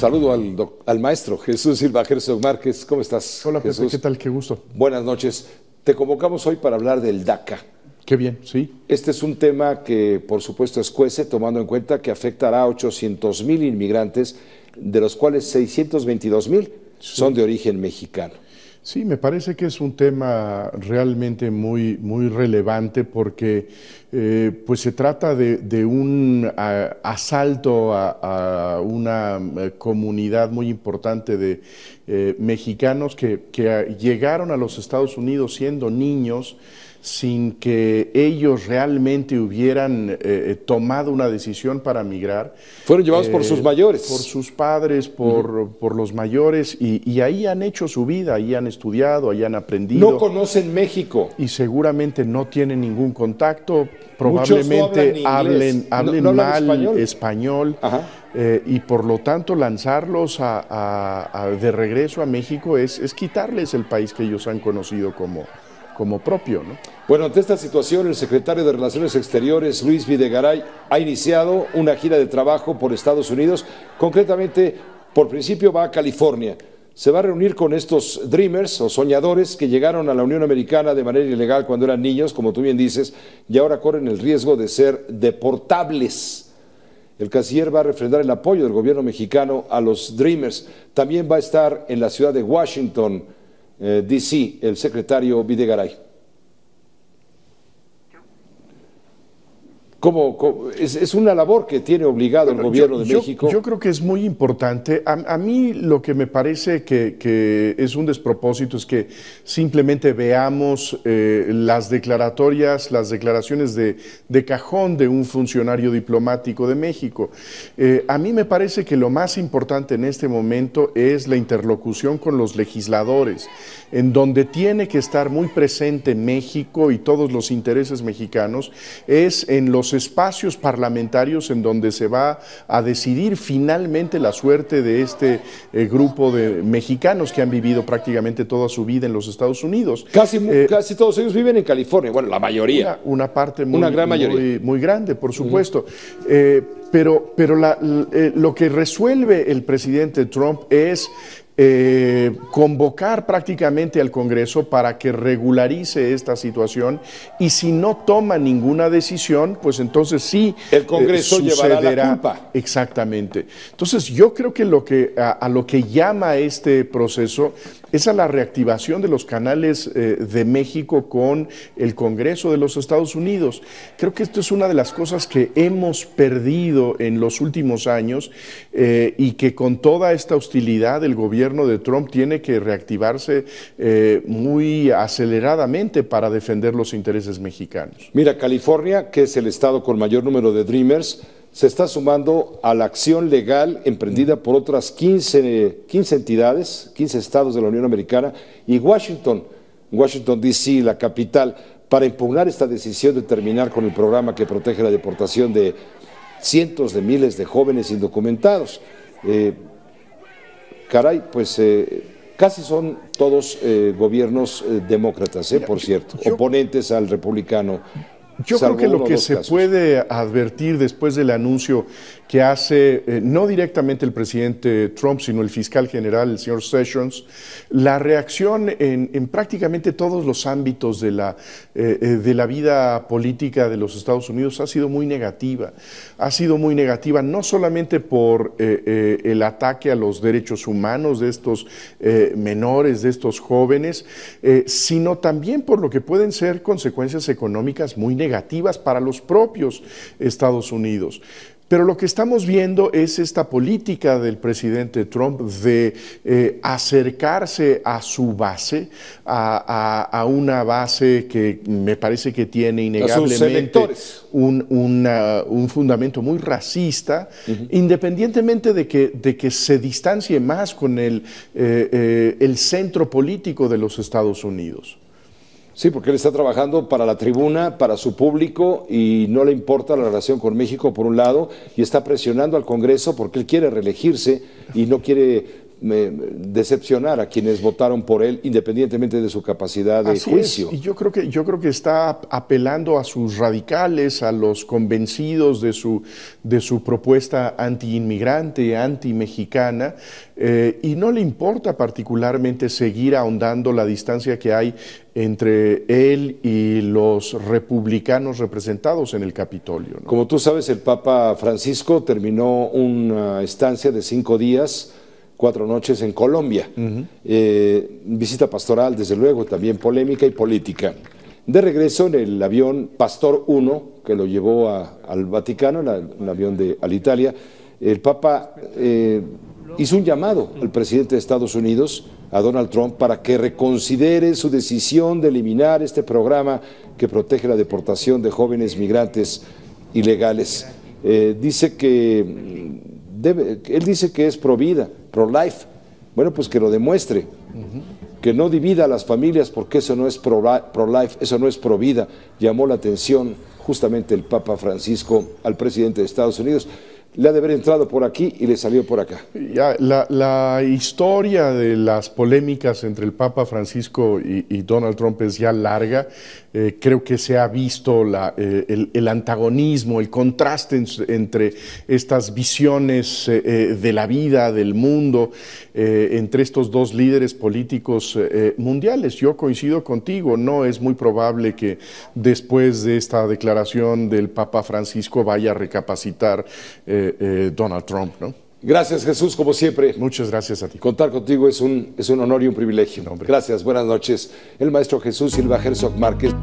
Saludo al, maestro Jesús Silva Gerson Márquez. ¿Cómo estás? Hola, Jesús? ¿qué tal? Qué gusto. Buenas noches. Te convocamos hoy para hablar del DACA. Qué bien, sí. Este es un tema que, por supuesto, es escuece, tomando en cuenta que afectará a 800 mil inmigrantes, de los cuales 622 mil son de origen mexicano. Sí, me parece que es un tema realmente muy, muy relevante porque eh, pues se trata de, un asalto a, una eh, comunidad muy importante de eh, mexicanos que llegaron a los Estados Unidos siendo niños sin que ellos realmente hubieran eh, eh, tomado una decisión para migrar. Fueron llevados por sus eh, mayores. Por sus padres, por, los mayores, y, ahí han hecho su vida, ahí han estudiado, ahí han aprendido. No conocen México. Y seguramente no tienen ningún contacto, probablemente hablen, mal español, y por lo tanto lanzarlos de regreso a México es quitarles el país que ellos han conocido como como propio. ¿no? Bueno, ante esta situación, el secretario de Relaciones Exteriores, Luis Videgaray, ha iniciado una gira de trabajo por Estados Unidos. Concretamente, por principio va a California. Se va a reunir con estos dreamers o soñadores que llegaron a la Unión Americana de manera ilegal cuando eran niños, como tú bien dices, y ahora corren el riesgo de ser deportables. El canciller va a refrendar el apoyo del gobierno mexicano a los Dreamers. También va a estar en la ciudad de Washington eh, DC, el secretario Videgaray. Es, una labor que tiene obligado el gobierno de México. Yo, creo que es muy importante. A, mí lo que me parece que, es un despropósito es que simplemente veamos eh, las declaratorias, las declaraciones de, cajón de un funcionario diplomático de México. Eh, a mí me parece que lo más importante en este momento es la interlocución con los legisladores, en donde tiene que estar muy presente México y todos los intereses mexicanos, es en los espacios parlamentarios en donde se va a decidir finalmente la suerte de este eh, grupo de mexicanos que han vivido prácticamente toda su vida en los Estados Unidos. Casi, eh, casi todos ellos viven en California, bueno, la mayoría. Una, parte muy, una gran mayoría. Muy, grande, por supuesto. Eh, pero, pero lo que resuelve el presidente Trump es eh, convocar prácticamente al Congreso para que regularice esta situación y si no toma ninguna decisión, pues entonces sí. El eh, Congreso llevará la culpa. Exactamente. Entonces yo creo que, lo que a lo que llama este proceso es la reactivación de los canales eh, de México con el Congreso de los Estados Unidos. Creo que esto es una de las cosas que hemos perdido en los últimos años eh, y que con toda esta hostilidad el gobierno de Trump tiene que reactivarse eh, muy aceleradamente para defender los intereses mexicanos. Mira, California, que es el estado con mayor número de Dreamers, se está sumando a la acción legal emprendida por otras 15, entidades, 15 estados de la Unión Americana y Washington, Washington DC, la capital, para impugnar esta decisión de terminar con el programa que protege la deportación de cientos de miles de jóvenes indocumentados. Eh, caray, pues eh, casi son todos eh, gobiernos demócratas, por cierto, oponentes al republicano yo creo que lo que se puede advertir después del anuncio que hace eh, no directamente el presidente Trump, sino el fiscal general, el señor Sessions, la reacción en, prácticamente todos los ámbitos de la, eh, eh, de la vida política de los Estados Unidos ha sido muy negativa. Ha sido muy negativa no solamente por el ataque a los derechos humanos de estos menores, de estos jóvenes, sino también por lo que pueden ser consecuencias económicas muy negativas negativas para los propios Estados Unidos. Pero lo que estamos viendo es esta política del presidente Trump de eh, acercarse a su base, a, una base que me parece que tiene innegablemente un, fundamento muy racista, independientemente de que, de que se distancie más con el, eh, eh, el centro político de los Estados Unidos. Sí, porque él está trabajando para la tribuna, para su público y no le importa la relación con México por un lado y está presionando al Congreso porque él quiere reelegirse y no quiere decepcionar a quienes votaron por él, independientemente de su capacidad de juicio. Y yo creo que yo creo que está apelando a sus radicales, a los convencidos de su de su propuesta antiinmigrante, anti-mexicana, eh, y no le importa particularmente seguir ahondando la distancia que hay entre él y los republicanos representados en el Capitolio. Como tú sabes, el Papa Francisco terminó una estancia de cinco días cuatro noches en Colombia. Eh, visita pastoral, desde luego, también polémica y política. De regreso en el avión Pastor 1, que lo llevó al Vaticano, en un avión de Italia. el Papa eh, hizo un llamado al presidente de Estados Unidos, a Donald Trump, para que reconsidere su decisión de eliminar este programa que protege la deportación de jóvenes migrantes ilegales. Eh, dice que él dice que es prohibida pro-life. Bueno, pues que lo demuestre. Que no divida a las familias porque eso no es pro-life, eso no es pro-vida. Llamó la atención justamente el Papa Francisco al presidente de Estados Unidos le ha de haber entrado por aquí y le salió por acá. Ya, la, historia de las polémicas entre el Papa Francisco y, Donald Trump es ya larga. Eh, creo que se ha visto eh, el, antagonismo, el contraste entre estas visiones eh, de la vida, del mundo, entre estos dos líderes políticos mundiales. Yo coincido contigo, no es muy probable que después de esta declaración del Papa Francisco vaya a recapacitar. Eh, Donald Trump. ¿no? Gracias Jesús, como siempre. Muchas gracias a ti. Contar contigo es un, es un honor y un privilegio. gracias, buenas noches. El maestro Jesús Silva Herzog Márquez.